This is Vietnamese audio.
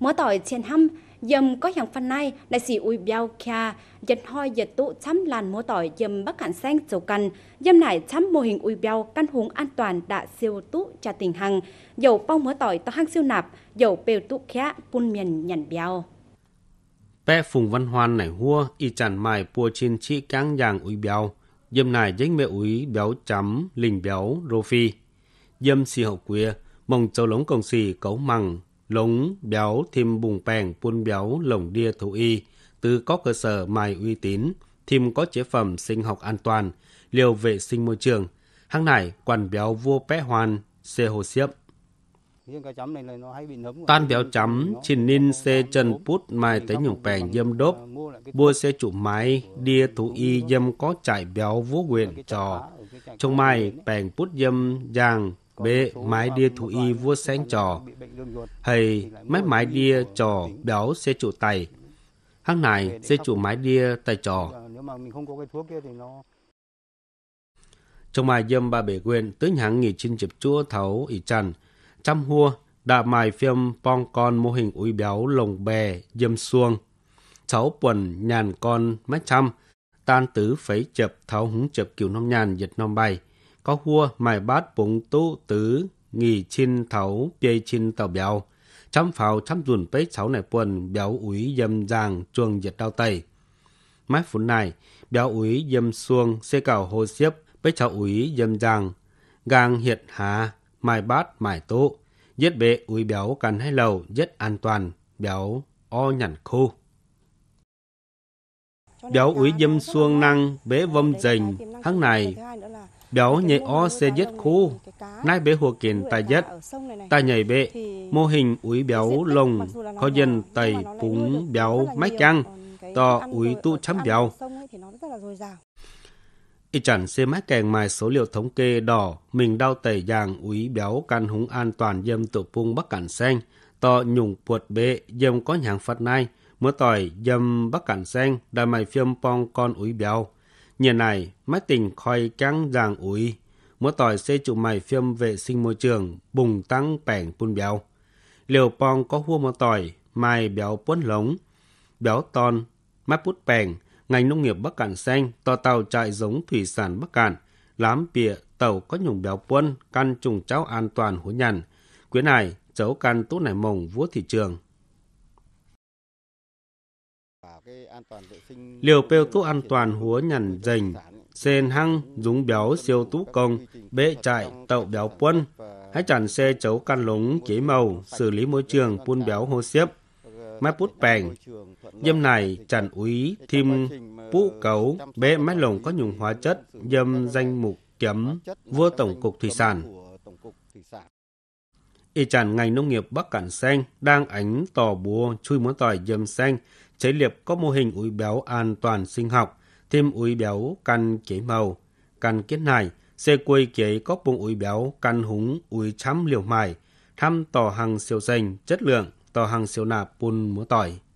Mỗi tỏi trên hâm, dầm có hàng phần này đại sĩ ui biao kia dân hoi dệt tụ chấm làn mô tỏi dầm bắc hạn xanh dầu cần dầm nải chấm mô hình ui biao căn hùng an toàn đã siêu tụ cho tình hằng dầu bao mỡ tỏi to hang siêu nạp dầu bèo tụ khẽ pun miền nhằn biao Bé phùng văn hoan nảy hua y chản mài pua trên chi cáng giàng ui biao dầm nải dính mẹ ui béo chấm lình béo rô phi dầm si hậu quê mong châu lống công xì cấu mằng lống béo thêm bùng bèng buôn béo lồng đia thủ y từ có cơ sở mài uy tín thêm có chế phẩm sinh học an toàn liều vệ sinh môi trường hàng này quản béo vua pé hoàn xê hồ xiếp tan béo chấm chín nin xê chân put mài tới nhung bèng dâm đốp bua xe chủ máy đia thủ y dâm có chạy béo vua quyền trò trong mai bèng put dâm giang bế mái đia thủ y vua sen trò hay mép mái đia trò béo xe trụ tay hắc này xe trụ mái đia tay trò trong mai dâm ba bể quên tứ nhãng nghỉ chinh chụp chúa thấu ỉ chăn trăm hua đã mài phim pon con mô hình úi béo lồng bè dâm xuông cháu quần nhàn con mách trăm tan tứ phấy chập tháo húng chập kiểu năm nhàn dịch năm bay có hua mài bát bụng tu tứ nghỉ chín thấu bê chín tàu bèo chấm phào chấm dùn bế cháu này quần béo úy dâm giang chuồng diệt đau tây mái phút này béo úy dâm xuông xe cào hồ xiếp bế cháu úy dâm giang gang hiệt hà mài bát mài tụ giết bệ úy béo cần hay lầu giết an toàn béo o nhằn khô béo úy dâm xuông năng bế vâm dình hăng này biểu nhảy o xe giết khu, nai bế hồ kiến tại giết, ta nhảy bệ, mô hình úi béo lồng, khó dân tẩy búng béo máy chăng, to úi tu chấm béo. Y chẳng xe máy kèng mài số liệu thống kê đỏ, mình đau tẩy giàng úi béo căn húng an toàn dâm tự pung bắc cản xanh, to nhùng puột bệ dâm có nhàng phật nay mưa tỏi dâm bắc cản xanh, đà mài phim pong con úi béo. Nhờ này, máy tình khoi trắng giang úi, mỗi tỏi xây trụ mày phim vệ sinh môi trường bùng tăng bẻng pun béo. Liều pong có hua một tỏi, mày béo puấn lống, béo ton, mắt bút bẻng, ngành nông nghiệp Bắc Cạn xanh, to tàu trại giống thủy sản Bắc Cạn, lám bịa tàu có nhùng béo quân, căn trùng cháo an toàn hối nhằn. Quyến này, cháu căn tốt nảy mồng vua thị trường. Liều peo tú an toàn húa nhằn dành, sen hăng, dúng béo siêu tú công, bệ chạy tậu béo quân, hãy chẳng xe chấu can lúng chế màu, xử lý môi trường buôn béo hô xiếp. Mai bút bèn, dâm này chẳng úy thêm pú cấu, bệ máy lồng có nhùng hóa chất, dâm danh mục chấm vua tổng cục thủy sản y chản ngành nông nghiệp Bắc Cản Xanh đang ánh tò bùa chui muốn tỏi dâm xanh, chế liệp có mô hình úi béo an toàn sinh học, thêm úi béo căn chế màu, căn kết nải, xe quây kế có bông úi béo căn húng úi chấm liều mài thăm tò hàng siêu xanh chất lượng, tò hàng siêu nạp bùn múa tỏi.